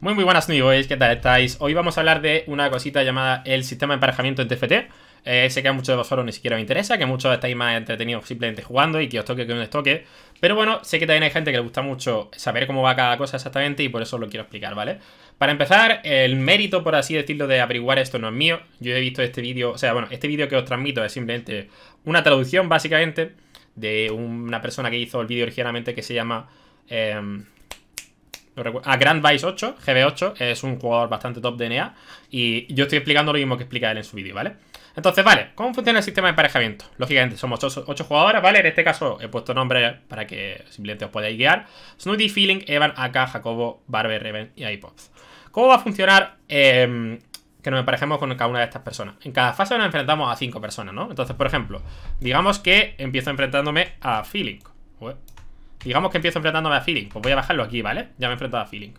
Muy muy buenas amigos, ¿qué tal estáis? Hoy vamos a hablar de una cosita llamada el sistema de emparejamiento en TFT eh, Sé que a muchos de vosotros ni siquiera os interesa, que muchos estáis más entretenidos simplemente jugando y que os toque que no os toque Pero bueno, sé que también hay gente que le gusta mucho saber cómo va cada cosa exactamente y por eso lo quiero explicar, ¿vale? Para empezar, el mérito, por así decirlo, de averiguar esto no es mío Yo he visto este vídeo, o sea, bueno, este vídeo que os transmito es simplemente una traducción básicamente De una persona que hizo el vídeo originalmente que se llama... Em, a Grand Vice 8, GB8, es un jugador bastante top de NEA. Y yo estoy explicando lo mismo que explica él en su vídeo, ¿vale? Entonces, vale, ¿cómo funciona el sistema de emparejamiento? Lógicamente, somos 8 jugadores, ¿vale? En este caso he puesto nombres para que simplemente os podáis guiar. Snooty, Feeling, Evan, Aka, Jacobo, Barber, Reven y iPods. ¿Cómo va a funcionar em, que nos emparejemos con cada una de estas personas? En cada fase nos enfrentamos a 5 personas, ¿no? Entonces, por ejemplo, digamos que empiezo enfrentándome a Feeling. Digamos que empiezo enfrentándome a Feeling. Pues voy a bajarlo aquí, ¿vale? Ya me he enfrentado a Feeling.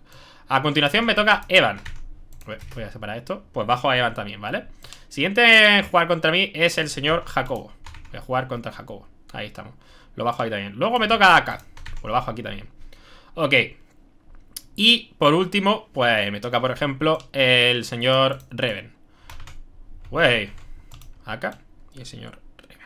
A continuación me toca Evan. Pues voy a separar esto. Pues bajo a Evan también, ¿vale? Siguiente en jugar contra mí es el señor Jacobo. Voy a jugar contra Jacobo. Ahí estamos. Lo bajo ahí también. Luego me toca acá. Pues lo bajo aquí también. Ok. Y por último, pues me toca, por ejemplo, el señor Reven. Wey. Acá. Y el señor Reven.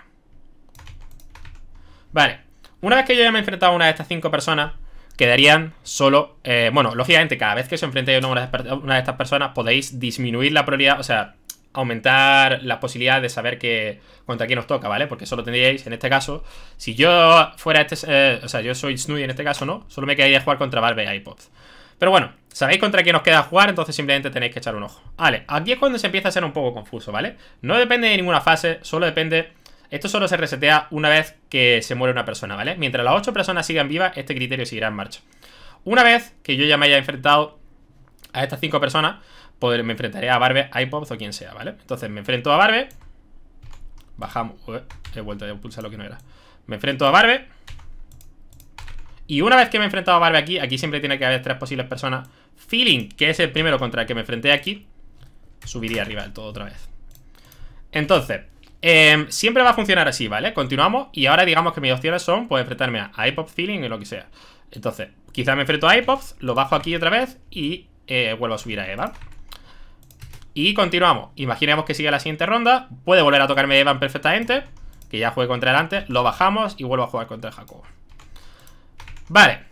Vale. Una vez que yo ya me he enfrentado a una de estas cinco personas, quedarían solo... Eh, bueno, lógicamente, cada vez que se enfrentéis a una de estas personas podéis disminuir la probabilidad, o sea, aumentar la posibilidad de saber que contra quién os toca, ¿vale? Porque solo tendríais, en este caso, si yo fuera este, eh, o sea, yo soy Snoody en este caso, ¿no? Solo me quedaría jugar contra Barbie y e iPods. Pero bueno, sabéis contra quién os queda jugar, entonces simplemente tenéis que echar un ojo. Vale, aquí es cuando se empieza a ser un poco confuso, ¿vale? No depende de ninguna fase, solo depende esto solo se resetea una vez que se muere una persona, ¿vale? Mientras las ocho personas sigan vivas, este criterio seguirá en marcha. Una vez que yo ya me haya enfrentado a estas cinco personas, pues me enfrentaré a Barbe, iPods o quien sea, ¿vale? Entonces me enfrento a Barbe. Bajamos. he vuelto a pulsar lo que no era. Me enfrento a Barbe. Y una vez que me he enfrentado a Barbe aquí, aquí siempre tiene que haber tres posibles personas. Feeling, que es el primero contra el que me enfrenté aquí, subiría arriba del todo otra vez. Entonces, Em, siempre va a funcionar así, ¿vale? Continuamos y ahora digamos que mis opciones son pues enfrentarme a iPop Feeling y lo que sea. Entonces, quizá me enfrento a Ipops, lo bajo aquí otra vez y eh, vuelvo a subir a Evan. Y continuamos. Imaginemos que sigue la siguiente ronda. Puede volver a tocarme Evan perfectamente, que ya jugué contra él antes. Lo bajamos y vuelvo a jugar contra jacob Jacobo. Vale.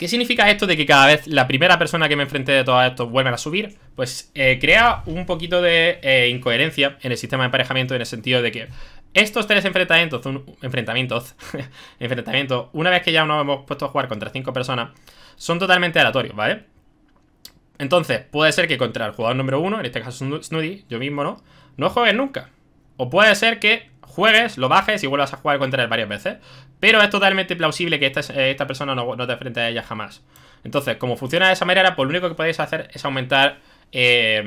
¿Qué significa esto de que cada vez la primera persona que me enfrente de todos estos vuelva a subir? Pues eh, crea un poquito de eh, incoherencia en el sistema de emparejamiento en el sentido de que estos tres enfrentamientos, enfrentamientos, enfrentamientos, una vez que ya nos hemos puesto a jugar contra cinco personas, son totalmente aleatorios, ¿vale? Entonces, puede ser que contra el jugador número uno, en este caso Snoody, yo mismo, ¿no? No juegues nunca. O puede ser que juegues, lo bajes y vuelvas a jugar contra él varias veces. Pero es totalmente plausible que esta, persona no, no te enfrente a ella jamás. Entonces, como funciona de esa manera, pues lo único que podéis hacer es aumentar eh,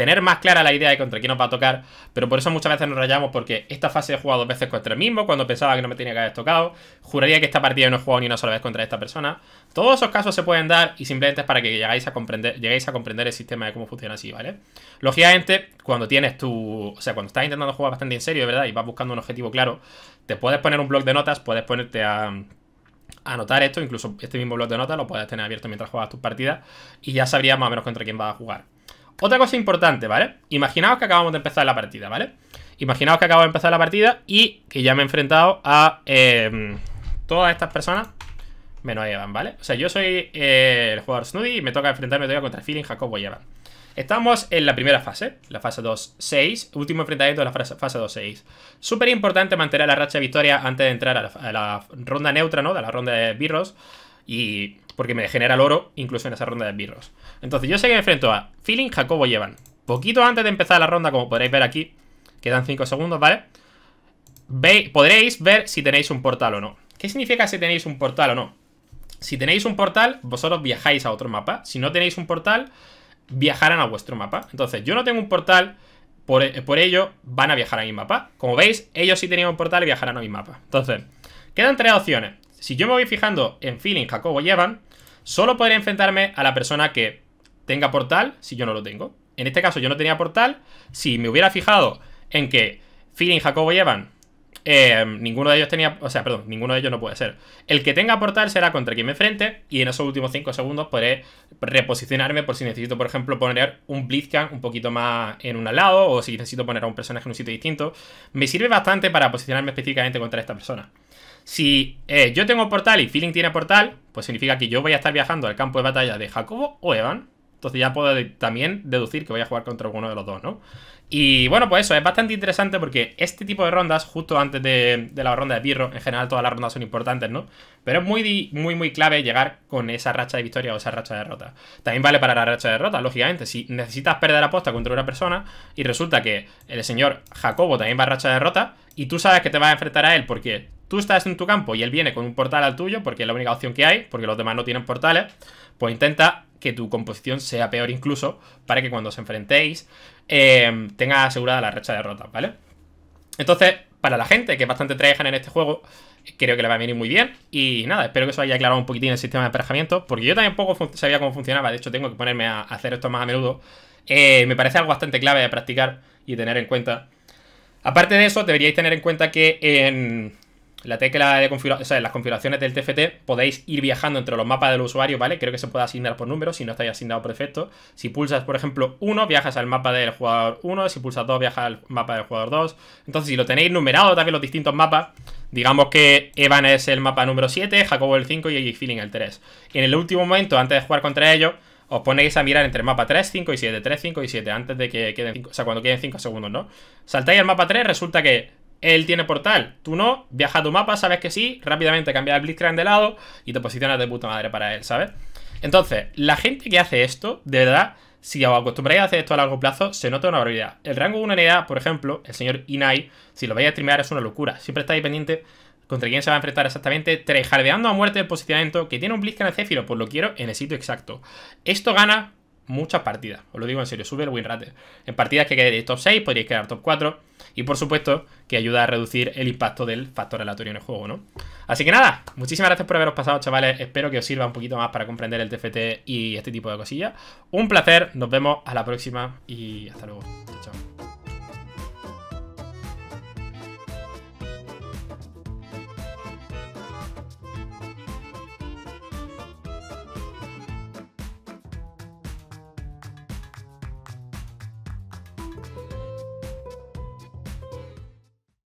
tener más clara la idea de contra quién nos va a tocar, pero por eso muchas veces nos rayamos porque esta fase he jugado dos veces contra el mismo, cuando pensaba que no me tenía que haber tocado, juraría que esta partida no he jugado ni una sola vez contra esta persona. Todos esos casos se pueden dar y simplemente es para que llegáis a comprender, lleguéis a comprender el sistema de cómo funciona así, ¿vale? Lógicamente, cuando tienes tu... O sea, cuando estás intentando jugar bastante en serio, ¿verdad? Y vas buscando un objetivo claro, te puedes poner un bloc de notas, puedes ponerte a anotar esto, incluso este mismo blog de notas lo puedes tener abierto mientras juegas tus partidas y ya sabrías más o menos contra quién vas a jugar. Otra cosa importante, ¿vale? Imaginaos que acabamos de empezar la partida, ¿vale? Imaginaos que acabo de empezar la partida y que ya me he enfrentado a em, todas estas personas menos Evan, ¿vale? O sea, yo soy eh, el jugador Snoody y me toca enfrentarme todavía contra Feeling, Jacobo y Evan. Estamos en la primera fase, la fase 2-6, último enfrentamiento de la fase, fase 2-6. Súper importante mantener la racha de victoria antes de entrar a la, a la, ronda neutra, ¿no? De la ronda de birros. Y porque me genera el oro incluso en esa ronda de birros. Entonces yo sé que me enfrento a Feeling, Jacobo y Evan. Poquito antes de empezar la ronda, como podréis ver aquí, quedan 5 segundos, ¿vale? podréis ver si tenéis un portal o no. ¿Qué significa si tenéis un portal o no? Si tenéis un portal, vosotros viajáis a otro mapa. Si no tenéis un portal, viajarán a vuestro mapa. Entonces, yo no tengo un portal, por, ello van a viajar a mi mapa. Como veis, ellos sí tenían un portal y viajarán a mi mapa. Entonces, quedan tres opciones si yo me voy fijando en Feeling, Jacobo y Evan, solo podré enfrentarme a la persona que tenga portal si yo no lo tengo. En este caso yo no tenía portal. Si me hubiera fijado en que Feeling, Jacobo y Evan, eh, ninguno de ellos tenía... O sea, perdón, ninguno de ellos no puede ser. El que tenga portal será contra quien me enfrente y en esos últimos 5 segundos podré reposicionarme por si necesito, por ejemplo, poner un Blitzcrank un poquito más en un lado o si necesito poner a un personaje en un sitio distinto. Me sirve bastante para posicionarme específicamente contra esta persona. Si eh, yo tengo portal y Feeling tiene portal, pues significa que yo voy a estar viajando al campo de batalla de Jacobo o Evan. Entonces ya puedo también deducir que voy a jugar contra alguno de los dos, ¿no? Y bueno, pues eso, es bastante interesante porque este tipo de rondas, justo antes de, la ronda de Pirro, en general todas las rondas son importantes, ¿no? Pero es muy, muy, muy clave llegar con esa racha de victoria o esa racha de derrota. También vale para la racha de derrota, lógicamente. Si necesitas perder aposta contra una persona y resulta que el señor Jacobo también va a racha de derrota y tú sabes que te vas a enfrentar a él porque tú estás en tu campo y él viene con un portal al tuyo, porque es la única opción que hay, porque los demás no tienen portales, pues intenta que tu composición sea peor incluso, para que cuando os enfrentéis eh, tenga asegurada la recha de rota, ¿vale? Entonces, para la gente que es bastante trajan en este juego, creo que le va a venir muy bien. Y nada, espero que eso haya aclarado un poquitín el sistema de emparejamiento, porque yo tampoco sabía cómo funcionaba, de hecho tengo que ponerme a hacer esto más a menudo. Eh, me parece algo bastante clave de practicar y tener en cuenta. Aparte de eso, deberíais tener en cuenta que en, la tecla de configuración, o sea, las configuraciones del TFT podéis ir viajando entre los mapas del usuario, ¿vale? Creo que se puede asignar por números si no estáis asignado por defecto. Si pulsas, por ejemplo, 1, viajas al mapa del jugador 1, si pulsas 2, viajas al mapa del jugador 2. Entonces, si lo tenéis numerado también los distintos mapas, digamos que Evan es el mapa número 7, Jacobo el 5 y Feeling el 3. en el último momento, antes de jugar contra ellos, os ponéis a mirar entre el mapa 3, 5 y 7, 3, 5 y 7, antes de que queden 5, o sea, cuando queden 5 segundos, ¿no? Saltáis al mapa 3, resulta que él tiene portal, tú no, viaja a tu mapa, sabes que sí, rápidamente cambia el Blitzcrank de lado y te posicionas de puta madre para él, ¿sabes? Entonces, la gente que hace esto, de verdad, si os acostumbráis a hacer esto a largo plazo, se nota una barbaridad. El rango de una unidad, por ejemplo, el señor Inai, si lo vais a streamear es una locura. Siempre estáis pendiente contra quién se va a enfrentar exactamente, trejardeando a muerte el posicionamiento, que tiene un Blitzcrank Céfiro, pues lo quiero en el sitio exacto. Esto gana muchas partidas. Os lo digo en serio, sube el win rate. En partidas que quedéis top 6 podríais quedar top 4. Y por supuesto que ayuda a reducir el impacto del factor aleatorio en el juego, ¿no? Así que nada, muchísimas gracias por haberos pasado, chavales. Espero que os sirva un poquito más para comprender el TFT y este tipo de cosillas. Un placer, nos vemos a la próxima y hasta luego. Chao.